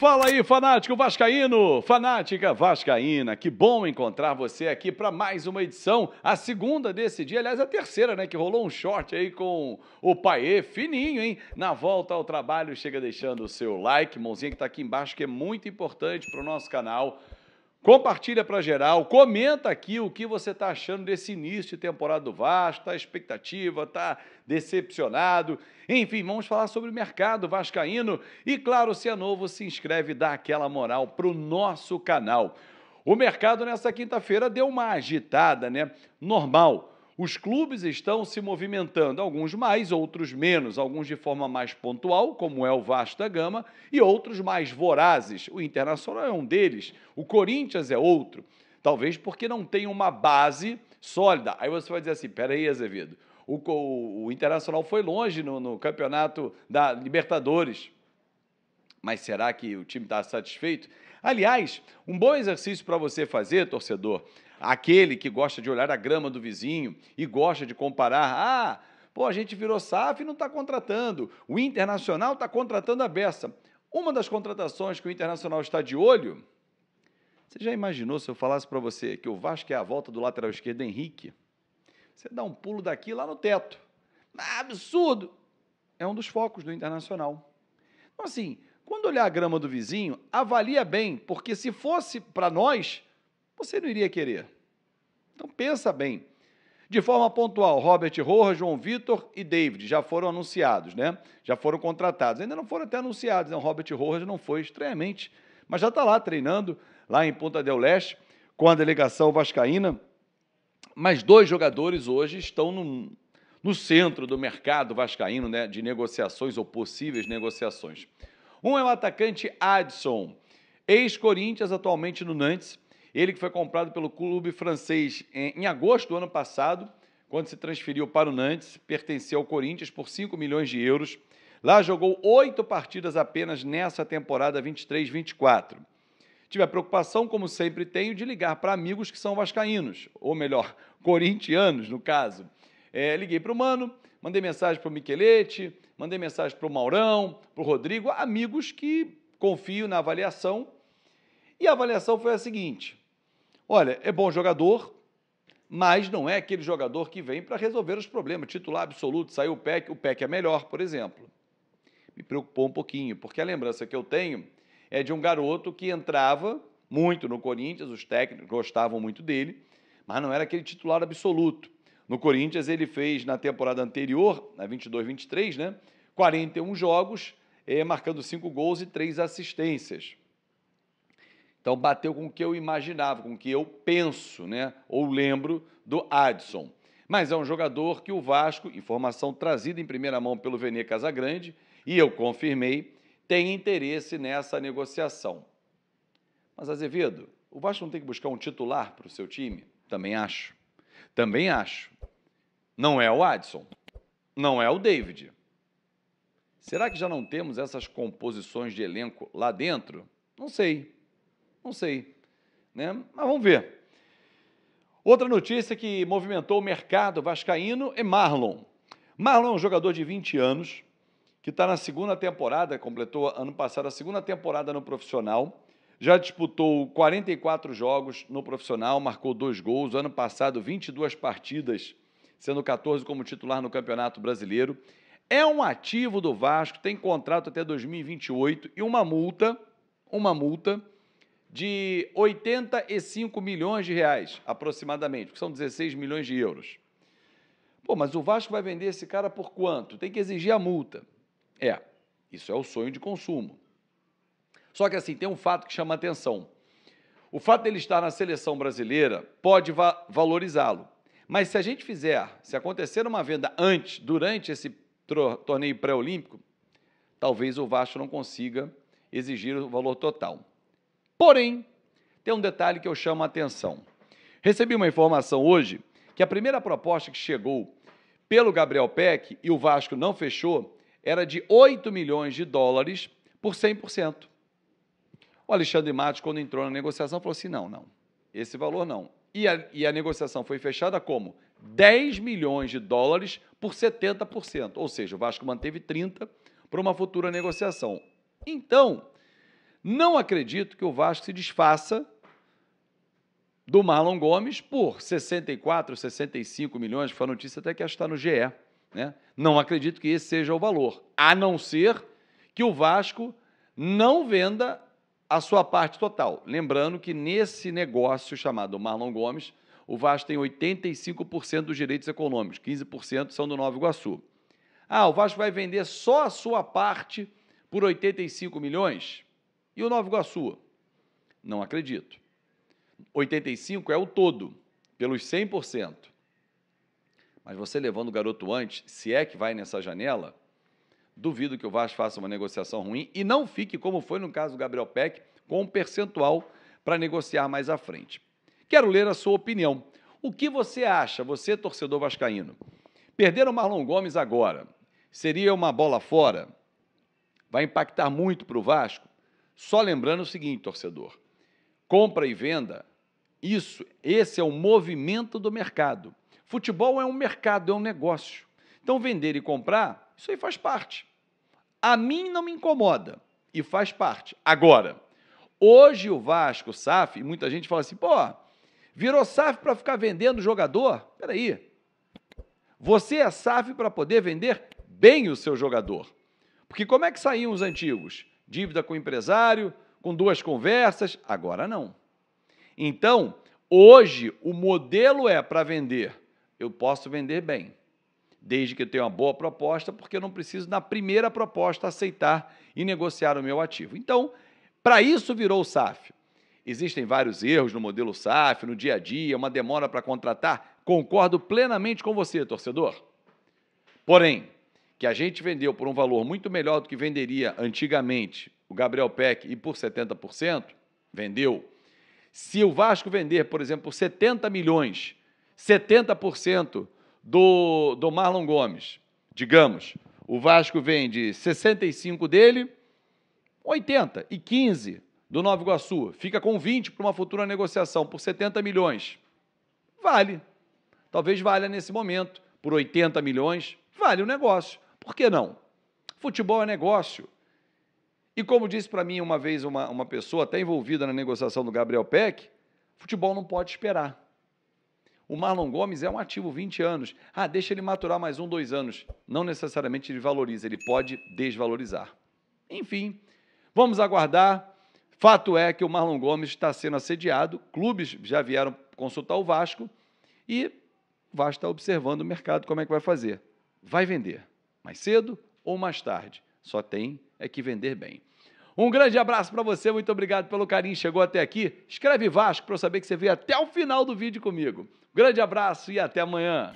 Fala aí, fanático vascaíno, fanática vascaína. Que bom encontrar você aqui para mais uma edição, a segunda desse dia, aliás, a terceira, né, que rolou um short aí com o Paê, fininho, hein? Na volta ao trabalho, chega deixando o seu like, mãozinha que está aqui embaixo, que é muito importante para o nosso canal. Compartilha para geral, comenta aqui o que você está achando desse início de temporada do Vasco, está expectativa, está decepcionado. Enfim, vamos falar sobre o mercado vascaíno e, claro, se é novo, se inscreve, e dá aquela moral para o nosso canal. O mercado nessa quinta-feira deu uma agitada, né? Normal. Os clubes estão se movimentando, alguns mais, outros menos, alguns de forma mais pontual, como é o Vasta Gama, e outros mais vorazes. O Internacional é um deles, o Corinthians é outro. Talvez porque não tem uma base sólida. Aí você vai dizer assim: peraí, Azevedo, o, o, o Internacional foi longe no, no campeonato da Libertadores. Mas será que o time está satisfeito? Aliás, um bom exercício para você fazer, torcedor, Aquele que gosta de olhar a grama do vizinho e gosta de comparar, ah, pô, a gente virou SAF e não está contratando, o Internacional está contratando a beça. Uma das contratações que o Internacional está de olho, você já imaginou se eu falasse para você que o Vasco é a volta do lateral esquerdo Henrique? Você dá um pulo daqui lá no teto. Ah, absurdo! É um dos focos do Internacional. Então, assim, quando olhar a grama do vizinho, avalia bem, porque se fosse para nós, você não iria querer. Então pensa bem. De forma pontual, Robert Rojas, João Vitor e David já foram anunciados, né? Já foram contratados. Ainda não foram até anunciados, né? O Robert Rojas não foi, estranhamente. Mas já está lá treinando, lá em Ponta del Leste, com a delegação vascaína. Mas dois jogadores hoje estão no, no centro do mercado vascaíno, né? De negociações ou possíveis negociações. Um é o atacante Adson, ex-Corinthians, atualmente no Nantes ele que foi comprado pelo clube francês em, em agosto do ano passado, quando se transferiu para o Nantes, pertenceu ao Corinthians por 5 milhões de euros. Lá jogou oito partidas apenas nessa temporada 23-24. Tive a preocupação, como sempre tenho, de ligar para amigos que são vascaínos, ou melhor, corintianos, no caso. É, liguei para o Mano, mandei mensagem para o Miquelete, mandei mensagem para o Maurão, para o Rodrigo, amigos que confio na avaliação. E a avaliação foi a seguinte: Olha, é bom jogador, mas não é aquele jogador que vem para resolver os problemas. Titular absoluto, saiu o PEC, o PEC é melhor, por exemplo. Me preocupou um pouquinho, porque a lembrança que eu tenho é de um garoto que entrava muito no Corinthians, os técnicos gostavam muito dele, mas não era aquele titular absoluto. No Corinthians, ele fez na temporada anterior, na 22-23, né? 41 jogos, eh, marcando 5 gols e 3 assistências. Então bateu com o que eu imaginava, com o que eu penso, né? Ou lembro do Adson. Mas é um jogador que o Vasco, informação trazida em primeira mão pelo Vene Casagrande, e eu confirmei, tem interesse nessa negociação. Mas Azevedo, o Vasco não tem que buscar um titular para o seu time? Também acho. Também acho. Não é o Adson. Não é o David. Será que já não temos essas composições de elenco lá dentro? Não sei. Não sei, né? Mas vamos ver. Outra notícia que movimentou o mercado vascaíno é Marlon. Marlon é um jogador de 20 anos que está na segunda temporada, completou ano passado a segunda temporada no profissional, já disputou 44 jogos no profissional, marcou dois gols, ano passado 22 partidas, sendo 14 como titular no Campeonato Brasileiro. É um ativo do Vasco, tem contrato até 2028 e uma multa, uma multa de 85 milhões de reais, aproximadamente, que são 16 milhões de euros. Pô, mas o Vasco vai vender esse cara por quanto? Tem que exigir a multa. É, isso é o sonho de consumo. Só que assim, tem um fato que chama atenção. O fato dele estar na seleção brasileira pode va valorizá-lo. Mas se a gente fizer, se acontecer uma venda antes, durante esse torneio pré-olímpico, talvez o Vasco não consiga exigir o valor total. Porém, tem um detalhe que eu chamo a atenção. Recebi uma informação hoje que a primeira proposta que chegou pelo Gabriel Peck e o Vasco não fechou era de 8 milhões de dólares por 100%. O Alexandre Matos, quando entrou na negociação, falou assim: não, não, esse valor não. E a, e a negociação foi fechada como? 10 milhões de dólares por 70%. Ou seja, o Vasco manteve 30% para uma futura negociação. Então, não acredito que o Vasco se desfaça do Marlon Gomes por 64, 65 milhões, foi a notícia até que está no GE. Né? Não acredito que esse seja o valor, a não ser que o Vasco não venda a sua parte total. Lembrando que nesse negócio chamado Marlon Gomes, o Vasco tem 85% dos direitos econômicos, 15% são do Nova Iguaçu. Ah, o Vasco vai vender só a sua parte por 85 milhões? E o Nova Iguaçu? Não acredito. 85 é o todo, pelos 100%. Mas você levando o garoto antes, se é que vai nessa janela, duvido que o Vasco faça uma negociação ruim e não fique, como foi no caso do Gabriel Peck, com um percentual para negociar mais à frente. Quero ler a sua opinião. O que você acha, você torcedor vascaíno? Perder o Marlon Gomes agora seria uma bola fora? Vai impactar muito para o Vasco? Só lembrando o seguinte, torcedor: compra e venda, isso, esse é o movimento do mercado. Futebol é um mercado, é um negócio. Então, vender e comprar, isso aí faz parte. A mim não me incomoda e faz parte. Agora, hoje o Vasco, o SAF, muita gente fala assim, pô, virou SAF para ficar vendendo jogador? Peraí. Você é SAF para poder vender bem o seu jogador. Porque como é que saíam os antigos? dívida com o empresário, com duas conversas. Agora não. Então, hoje, o modelo é para vender. Eu posso vender bem, desde que eu tenha uma boa proposta, porque eu não preciso, na primeira proposta, aceitar e negociar o meu ativo. Então, para isso virou o SAF. Existem vários erros no modelo SAF, no dia a dia, uma demora para contratar. Concordo plenamente com você, torcedor. Porém, que a gente vendeu por um valor muito melhor do que venderia antigamente o Gabriel Peck e por 70%, vendeu. Se o Vasco vender, por exemplo, por 70 milhões, 70% do, do Marlon Gomes, digamos, o Vasco vende 65 dele, 80 e 15 do Nova Iguaçu, fica com 20 para uma futura negociação por 70 milhões. Vale. Talvez valha nesse momento, por 80 milhões, vale o negócio por que não? Futebol é negócio. E como disse para mim uma vez uma, uma pessoa até envolvida na negociação do Gabriel Peck, futebol não pode esperar. O Marlon Gomes é um ativo 20 anos. Ah, deixa ele maturar mais um, dois anos. Não necessariamente ele valoriza, ele pode desvalorizar. Enfim, vamos aguardar. Fato é que o Marlon Gomes está sendo assediado, clubes já vieram consultar o Vasco e o Vasco está observando o mercado, como é que vai fazer. Vai vender. Mais cedo ou mais tarde. Só tem é que vender bem. Um grande abraço para você, muito obrigado pelo carinho. Chegou até aqui? Escreve Vasco para eu saber que você veio até o final do vídeo comigo. Grande abraço e até amanhã.